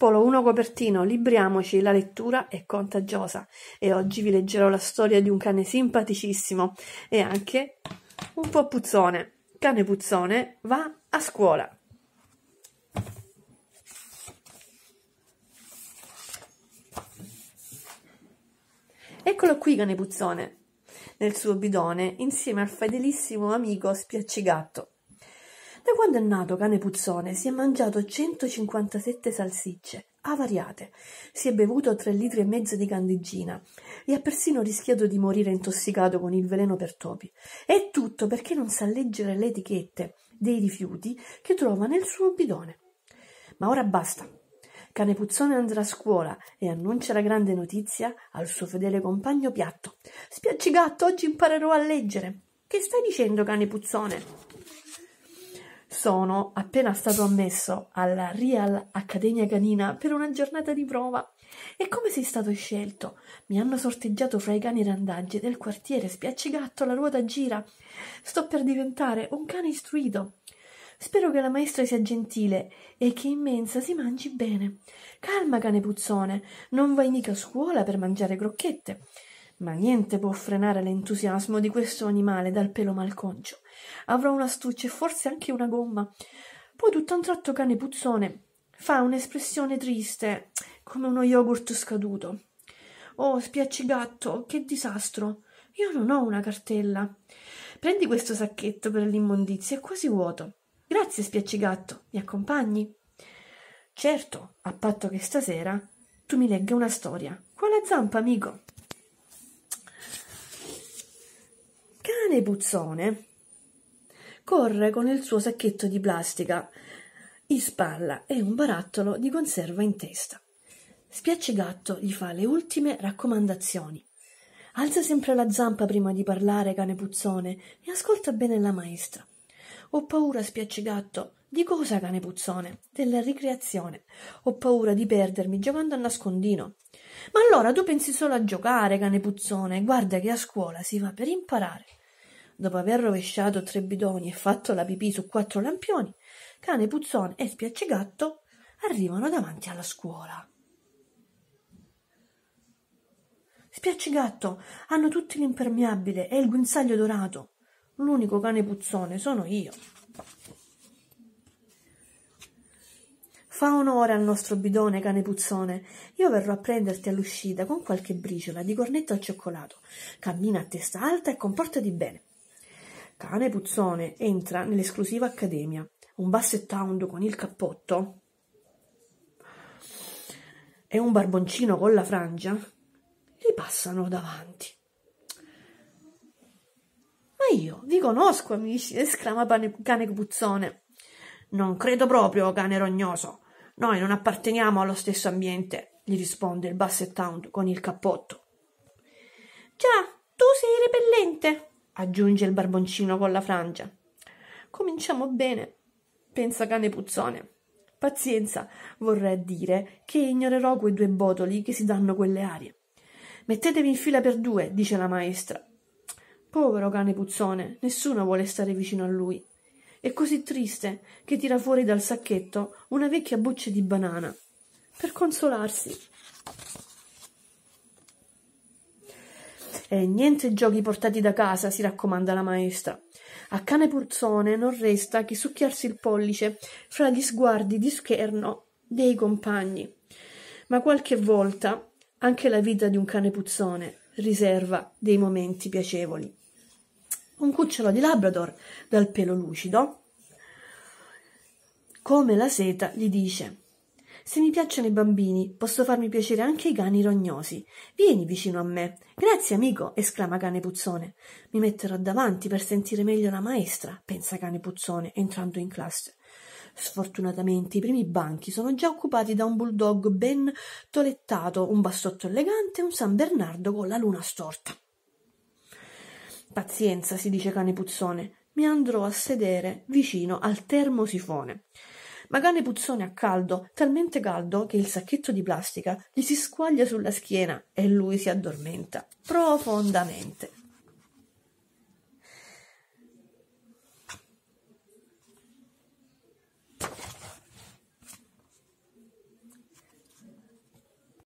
Polo 1 Copertino, libriamoci, la lettura è contagiosa e oggi vi leggerò la storia di un cane simpaticissimo e anche un po' puzzone. Cane puzzone va a scuola. Eccolo qui cane puzzone, nel suo bidone, insieme al fedelissimo amico spiaccigatto quando è nato cane Puzzone si è mangiato 157 salsicce, avariate, si è bevuto 3 litri e mezzo di candigina e ha persino rischiato di morire intossicato con il veleno per topi. È tutto perché non sa leggere le etichette dei rifiuti che trova nel suo bidone. Ma ora basta. Cane Puzzone andrà a scuola e annuncia la grande notizia al suo fedele compagno Piatto. Spiacci gatto, oggi imparerò a leggere. Che stai dicendo, cane Puzzone? sono appena stato ammesso alla Real Accademia Canina per una giornata di prova. E come sei stato scelto? Mi hanno sorteggiato fra i cani randaggi del quartiere, spiaccigatto, la ruota gira. Sto per diventare un cane istruito. Spero che la maestra sia gentile e che in mensa si mangi bene. Calma, cane puzzone, non vai mica a scuola per mangiare crocchette. Ma niente può frenare l'entusiasmo di questo animale dal pelo malconcio. Avrò un'astuccia e forse anche una gomma. Poi tutto un tratto cane puzzone fa un'espressione triste, come uno yogurt scaduto. Oh, spiaccigatto, che disastro! Io non ho una cartella. Prendi questo sacchetto per l'immondizia, è quasi vuoto. Grazie, spiaccigatto, mi accompagni? Certo, a patto che stasera tu mi legga una storia. Quale zampa, amico? cane puzzone corre con il suo sacchetto di plastica in spalla e un barattolo di conserva in testa. Spiaccigatto gli fa le ultime raccomandazioni. Alza sempre la zampa prima di parlare, cane puzzone, e ascolta bene la maestra. Ho paura, spiaccigatto. Di cosa, cane puzzone? Della ricreazione. Ho paura di perdermi giocando a nascondino. Ma allora tu pensi solo a giocare, cane puzzone. Guarda che a scuola si va per imparare. Dopo aver rovesciato tre bidoni e fatto la pipì su quattro lampioni, cane, puzzone e spiacciagatto arrivano davanti alla scuola. Spiacciagatto, hanno tutti l'impermeabile e il guinzaglio dorato. L'unico cane puzzone sono io. Fa onore al nostro bidone, cane puzzone. Io verrò a prenderti all'uscita con qualche briciola di cornetto al cioccolato. Cammina a testa alta e comportati bene. Cane Puzzone entra nell'esclusiva accademia, un bassettaundo con il cappotto e un barboncino con la frangia gli passano davanti. Ma io vi conosco, amici, esclama Cane Puzzone. Non credo proprio, cane rognoso. Noi non apparteniamo allo stesso ambiente, gli risponde il bassettaundo con il cappotto. Già, tu sei repellente, aggiunge il barboncino con la frangia. Cominciamo bene, pensa cane puzzone. Pazienza, vorrei dire che ignorerò quei due botoli che si danno quelle arie. Mettetevi in fila per due, dice la maestra. Povero cane puzzone, nessuno vuole stare vicino a lui. È così triste che tira fuori dal sacchetto una vecchia buccia di banana per consolarsi. Eh, niente giochi portati da casa, si raccomanda la maestra. A cane Purzone non resta che succhiarsi il pollice fra gli sguardi di scherno dei compagni. Ma qualche volta anche la vita di un cane puzzone riserva dei momenti piacevoli. Un cucciolo di Labrador dal pelo lucido, come la seta, gli dice se mi piacciono i bambini, posso farmi piacere anche i cani rognosi. Vieni vicino a me. Grazie, amico, esclama cane puzzone. Mi metterò davanti per sentire meglio la maestra, pensa cane puzzone, entrando in classe. Sfortunatamente i primi banchi sono già occupati da un bulldog ben tolettato, un bassotto elegante e un San Bernardo con la luna storta. Pazienza, si dice cane puzzone, mi andrò a sedere vicino al termosifone. Magane puzzone a caldo, talmente caldo che il sacchetto di plastica gli si squaglia sulla schiena e lui si addormenta profondamente.